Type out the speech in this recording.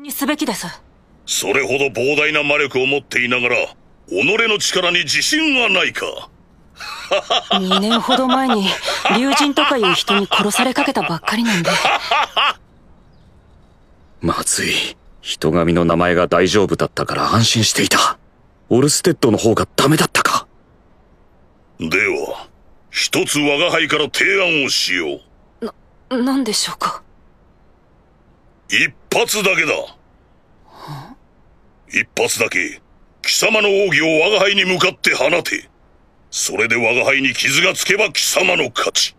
にすべきですそれほど膨大な魔力を持っていながら己の力に自信がないか2年ほど前に竜神とかいう人に殺されかけたばっかりなんで まずい人神の名前が大丈夫だったから安心していたオルステッドの方がダメだったかでは一つ我が輩から提案をしような何でしょうか一発だけだ一発だけ貴様の奥義を我が輩に向かって放てそれで我が輩に傷がつけば貴様の勝ち